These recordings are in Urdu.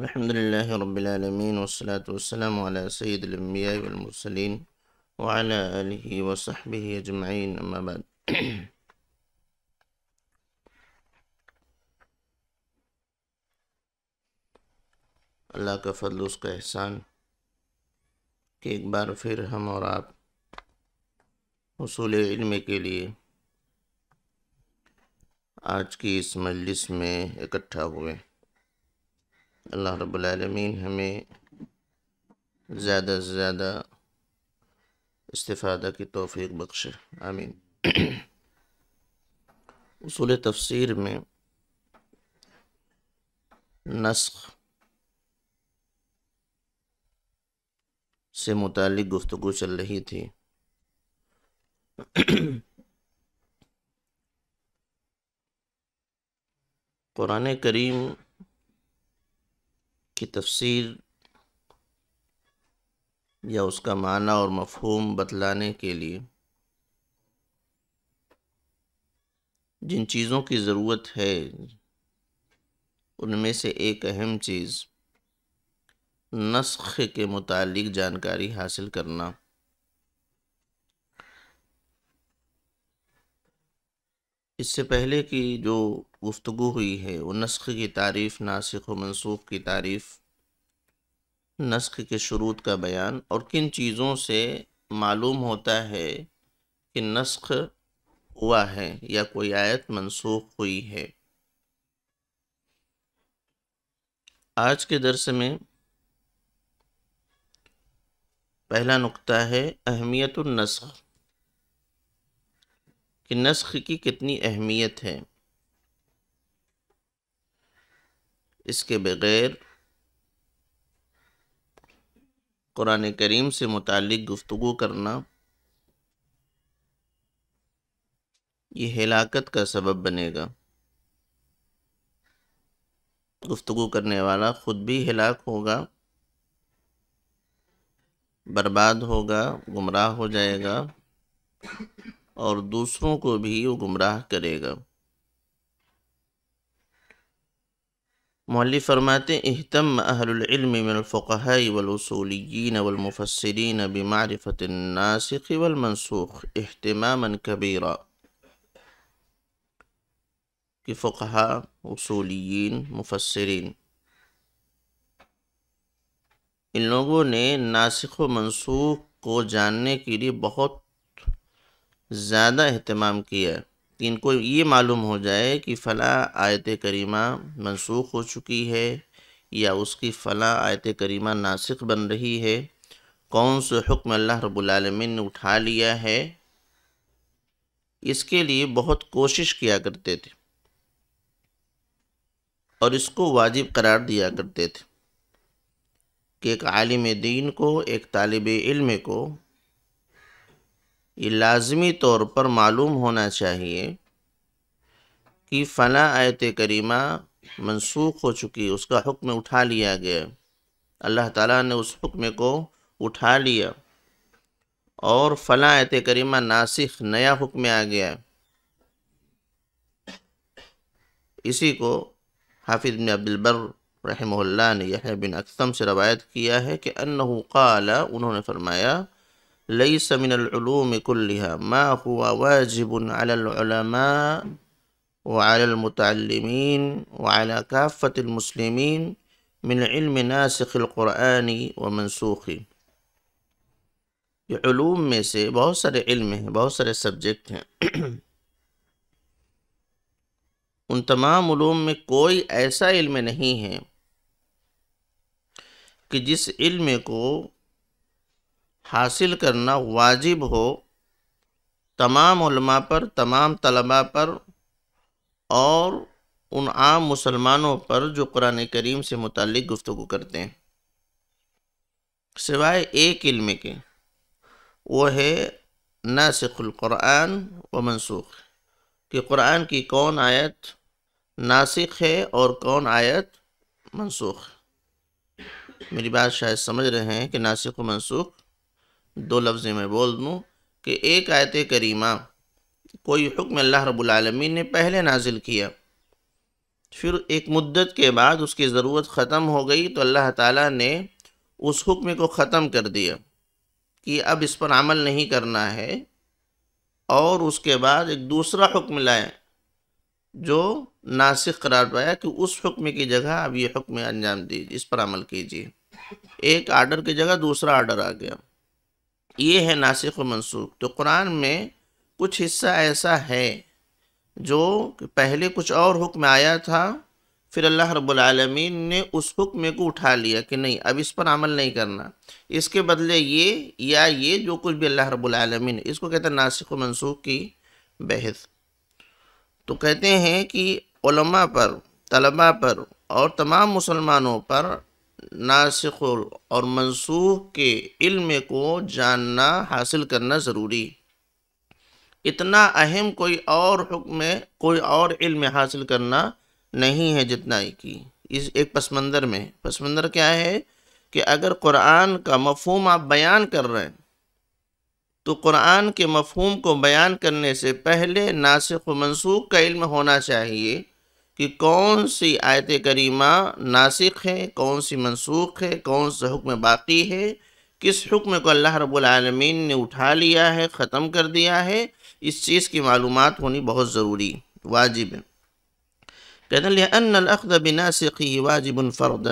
الحمد لله رب العالمين والصلاة والسلام على سيد الأنبياء والمرسلين وعلى آله وصحبه أجمعين أما بعد اللہ کا فضل اس کا احسان کہ ایک بار پھر ہم اور آپ حصول علم کے لیے آج کی اس مجلس میں اکٹھا ہوئے ہیں اللہ رب العالمین ہمیں زیادہ سے زیادہ استفادہ کی توفیق بخشے آمین اصول تفسیر میں نسخ سے متعلق گفتگو چل رہی تھی قرآن کریم کی تفسیر یا اس کا معنی اور مفہوم بتلانے کے لیے جن چیزوں کی ضرورت ہے ان میں سے ایک اہم چیز نسخ کے متعلق جانکاری حاصل کرنا اس سے پہلے کی جو گفتگو ہوئی ہے وہ نسخ کی تعریف ناسخ و منسوخ کی تعریف نسخ کے شروط کا بیان اور کن چیزوں سے معلوم ہوتا ہے کہ نسخ ہوا ہے یا کوئی آیت منسوخ ہوئی ہے آج کے درس میں پہلا نقطہ ہے اہمیت النسخ کہ نسخ کی کتنی اہمیت ہے اس کے بغیر قرآن کریم سے متعلق گفتگو کرنا یہ ہلاکت کا سبب بنے گا گفتگو کرنے والا خود بھی ہلاک ہوگا برباد ہوگا گمراہ ہو جائے گا اور دوسروں کو بھی گمراہ کرے گا مولی فرماتے اہتم احتم اہل العلم من اصولین اولمفصرین والمفسرین بمعرفت ناسق والمنسوخ احتماما کبیرا کبیرا فقہاء اصولین مفسرین ان لوگوں نے ناسخ و منسوخ کو جاننے کے لیے بہت زیادہ اہتمام کیا ان کو یہ معلوم ہو جائے کہ فلاں آیت کریمہ منسوخ ہو چکی ہے یا اس کی فلاں آیت کریمہ ناسخ بن رہی ہے کون سے حکم اللہ رب العالمین نے اٹھا لیا ہے اس کے لیے بہت کوشش کیا کرتے تھے اور اس کو واجب قرار دیا کرتے تھے کہ ایک عالم دین کو ایک طالب علم کو یہ لازمی طور پر معلوم ہونا چاہیے کہ فلاں آیت کریمہ منسوخ ہو چکی اس کا حکم اٹھا لیا گیا اللہ تعالیٰ نے اس حکم کو اٹھا لیا اور فلاں آیت کریمہ ناسخ نیا حکم آ گیا اسی کو حافظ بن عبد البر رحمہ اللہ نے یہ بن اکثم سے روایت کیا ہے کہ انہو قال انہوں نے فرمایا ليس من العلوم كلها ما هو واجب على العلماء وعلى المتعلمين وعلى كافة المسلمين من علم ناسخ القرآن ومنسوخه علوم میں سے بہت سارے علم ہیں بہت سارے سبجیکٹ ہیں ان تمام علوم میں کوئی ایسا علم نہیں ہے کہ جس علم کو حاصل کرنا واجب ہو تمام علماء پر تمام طلباء پر اور ان عام مسلمانوں پر جو قرآن کریم سے متعلق گفتگو کرتے ہیں سوائے ایک علم کے وہ ہے ناسخ القرآن و منسوخ کہ قرآن کی کون آیت ناسخ ہے اور کون آیت منسوخ میری بات شاید سمجھ رہے ہیں کہ ناسخ و منسوخ دو لفظ میں بول دوں کہ ایک آیت کریمہ کوئی حکم اللہ رب العالمین نے پہلے نازل کیا پھر ایک مدت کے بعد اس کی ضرورت ختم ہو گئی تو اللہ تعالیٰ نے اس حکم کو ختم کر دیا کہ اب اس پر عمل نہیں کرنا ہے اور اس کے بعد ایک دوسرا حکم لائے جو ناسخ قرار پایا کہ اس حکم کی جگہ اب یہ حکم انجام دیجیے اس پر عمل کیجیے ایک آرڈر کی جگہ دوسرا آرڈر آ گیا یہ ہے ناسخ و منسوخ تو قرآن میں کچھ حصہ ایسا ہے جو پہلے کچھ اور حکم آیا تھا پھر اللہ رب العالمین نے اس حکم کو اٹھا لیا کہ نہیں اب اس پر عمل نہیں کرنا اس کے بدلے یہ یا یہ جو کچھ بھی اللہ رب العالمین اس کو کہتا ناسخ و منسوخ کی بحث تو کہتے ہیں کہ علماء پر طلباء پر اور تمام مسلمانوں پر ناسخ اور منسوخ کے علم کو جاننا حاصل کرنا ضروری اتنا اہم کوئی اور حکم کوئی اور علم حاصل کرنا نہیں ہے جتنا کی اس ایک پس میں پس منظر کیا ہے کہ اگر قرآن کا مفہوم آپ بیان کر رہے ہیں تو قرآن کے مفہوم کو بیان کرنے سے پہلے ناسخ و منسوخ کا علم ہونا چاہیے کہ کون سی آیت کریمہ ناسخ ہے کون سی منسوخ ہے کون سا حکم باقی ہے کس حکم کو اللہ رب العالمین نے اٹھا لیا ہے ختم کر دیا ہے اس چیز کی معلومات ہونی بہت ضروری واجب ہے کہناقد بناسخی واجب الفرد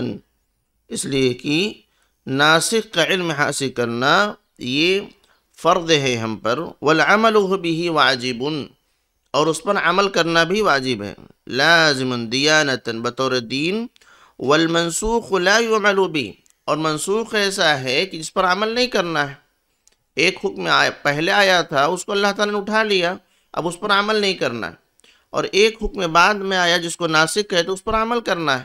اس لیے کہ ناسخ کا علم حاصل کرنا یہ فرد ہے ہم پر ولامل وہ بھی اور اس پر عمل کرنا بھی واجب ہے لازم دیانتا بطور دین والمنسوخ لا يعمل بھی اور منسوخ ایسا ہے کہ جس پر عمل نہیں کرنا ہے ایک حکم پہلے آیا تھا اس کو اللہ تعالیٰ نے اٹھا لیا اب اس پر عمل نہیں کرنا ہے اور ایک حکم بعد میں آیا جس کو ناسک کہ اس پر عمل کرنا ہے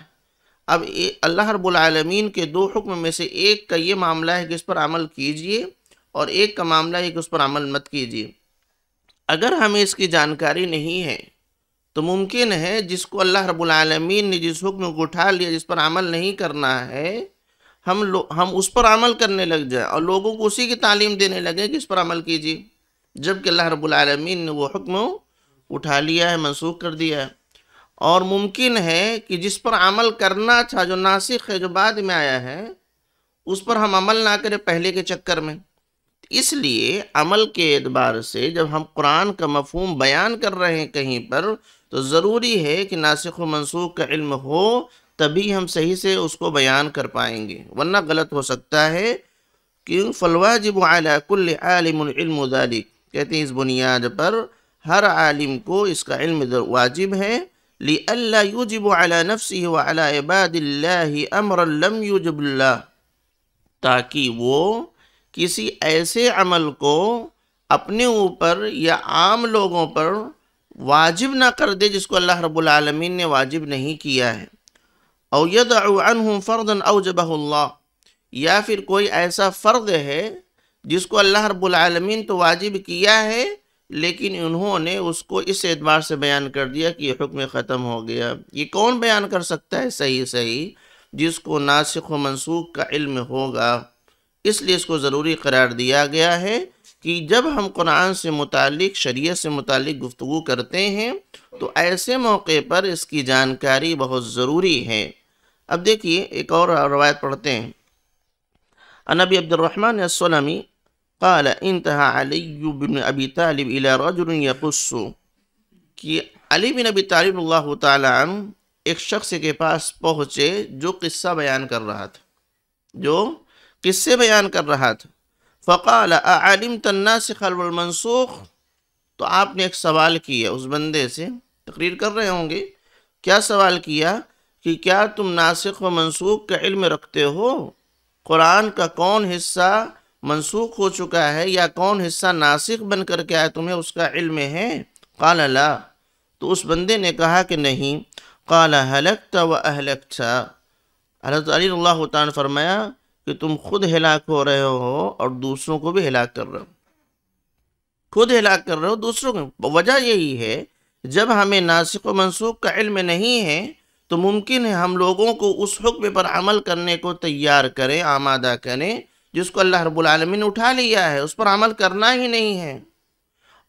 اب اللہ رب العالمین کے دو حکم میں سے ایک کا یہ معاملہ ہے کہ اس پر عمل کیجئے اور ایک کا معاملہ ہے کہ اس پر عمل مت کیجئے اگر ہمیں اس کی جانکاری نہیں ہے تو ممکن ہے جس کو اللہ رب العالمین نے جس حکم کو اٹھا لیا جس پر عمل نہیں کرنا ہے ہم لو ہم اس پر عمل کرنے لگ جائیں اور لوگوں کو اسی کی تعلیم دینے لگیں کہ اس پر عمل کیجیے جب کہ اللہ رب العالمین نے وہ حکم اٹھا لیا ہے منسوخ کر دیا ہے اور ممکن ہے کہ جس پر عمل کرنا تھا جو ناسخ ہے جو بعد میں آیا ہے اس پر ہم عمل نہ کریں پہلے کے چکر میں اس لیے عمل کے اعتبار سے جب ہم قرآن کا مفہوم بیان کر رہے ہیں کہیں پر تو ضروری ہے کہ ناسخ و منسوخ کا علم ہو تبھی ہم صحیح سے اس کو بیان کر پائیں گے ورنہ غلط ہو سکتا ہے کیوں فلواجب علی کل عالم العلم و کہتے ہیں اس بنیاد پر ہر عالم کو اس کا علم واجب ہے يُجِبُ عَلَى نَفْسِهِ وَعَلَى نفس اللَّهِ أَمْرًا لَمْ يُجِبُ اللہ تاکہ وہ کسی ایسے عمل کو اپنے اوپر یا عام لوگوں پر واجب نہ کر دے جس کو اللہ رب العالمین نے واجب نہیں کیا ہے او یدعو عنہم عن اوجبہ اللہ یا پھر کوئی ایسا فرد ہے جس کو اللہ رب العالمین تو واجب کیا ہے لیکن انہوں نے اس کو اس اعتبار سے بیان کر دیا کہ یہ حکم ختم ہو گیا یہ کون بیان کر سکتا ہے صحیح صحیح جس کو ناسخ و منسوخ کا علم ہوگا اس لیے اس کو ضروری قرار دیا گیا ہے کہ جب ہم قرآن سے متعلق شریعت سے متعلق گفتگو کرتے ہیں تو ایسے موقع پر اس کی جانکاری بہت ضروری ہے اب دیکھیے ایک اور روایت پڑھتے ہیں انبی السلمی السلامی انتہا علی بن ابی طالب الی رجل یقص کہ علی بن ابی طالب اللہ تعالیٰ ایک شخص کے پاس پہنچے جو قصہ بیان کر رہا تھا جو کس سے بیان کر رہا تھا فقال اعلم الناسخ والمنسوخ المنسوخ تو آپ نے ایک سوال کیا اس بندے سے تقریر کر رہے ہوں گے کیا سوال کیا کہ کیا تم ناسخ و منسوخ کا علم رکھتے ہو قرآن کا کون حصہ منسوخ ہو چکا ہے یا کون حصہ ناسخ بن کر کے آیا تمہیں اس کا علم ہے قال لا تو اس بندے نے کہا کہ نہیں قال حلقت و اہلک اللہ تعالی اللہ تعالیٰ نے فرمایا کہ تم خود ہلاک ہو رہے ہو اور دوسروں کو بھی ہلاک کر رہے ہو خود ہلاک کر رہے ہو دوسروں کو وجہ یہی ہے جب ہمیں ناسق و منسوخ کا علم نہیں ہے تو ممکن ہے ہم لوگوں کو اس حکم پر عمل کرنے کو تیار کریں آمادہ کریں جس کو اللہ رب العالمین نے اٹھا لیا ہے اس پر عمل کرنا ہی نہیں ہے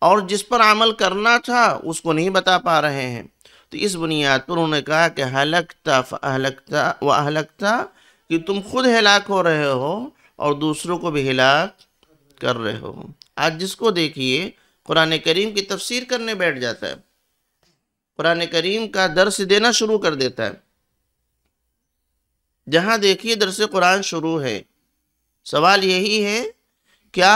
اور جس پر عمل کرنا تھا اس کو نہیں بتا پا رہے ہیں تو اس بنیاد پر انہوں نے کہا کہ ہلکتا فہلکتا و اہلکتا کہ تم خود ہلاک ہو رہے ہو اور دوسروں کو بھی ہلاک کر رہے ہو آج جس کو دیکھیے قرآن کریم کی تفسیر کرنے بیٹھ جاتا ہے قرآن کریم کا درس دینا شروع کر دیتا ہے جہاں دیکھیے درس قرآن شروع ہے سوال یہی ہے کیا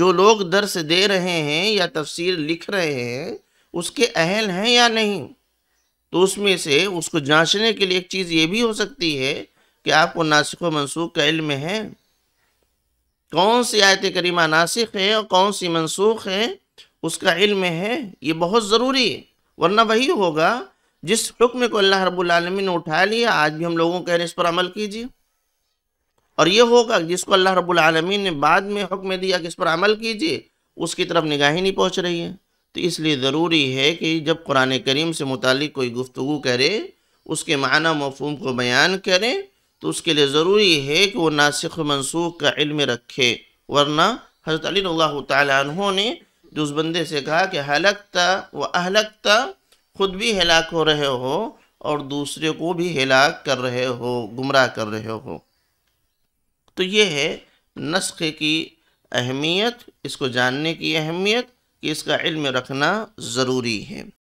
جو لوگ درس دے رہے ہیں یا تفسیر لکھ رہے ہیں اس کے اہل ہیں یا نہیں تو اس میں سے اس کو جانچنے کے لیے ایک چیز یہ بھی ہو سکتی ہے کہ آپ کو ناسخ و منسوخ کا علم ہے کون سی آیت کریمہ ناسخ ہے اور کون سی منسوخ ہے اس کا علم ہے یہ بہت ضروری ہے ورنہ وہی ہوگا جس حکم کو اللہ رب العالمین نے اٹھا لیا آج بھی ہم لوگوں کہہ رہے ہیں اس پر عمل کیجیے اور یہ ہوگا جس کو اللہ رب العالمین نے بعد میں حکم دیا کہ اس پر عمل کیجیے اس کی طرف نگاہی نہیں پہنچ رہی ہے تو اس لیے ضروری ہے کہ جب قرآن کریم سے متعلق کوئی گفتگو کرے اس کے معنی مفہوم کو بیان کریں تو اس کے لیے ضروری ہے کہ وہ ناسخ و منسوخ کا علم رکھے ورنہ حضرت علی اللہ تعالیٰ عنہ نے جو اس بندے سے کہا کہ حلقتا و اہلکتا خود بھی ہلاک ہو رہے ہو اور دوسرے کو بھی ہلاک کر رہے ہو گمراہ کر رہے ہو تو یہ ہے نسخ کی اہمیت اس کو جاننے کی اہمیت کہ اس کا علم رکھنا ضروری ہے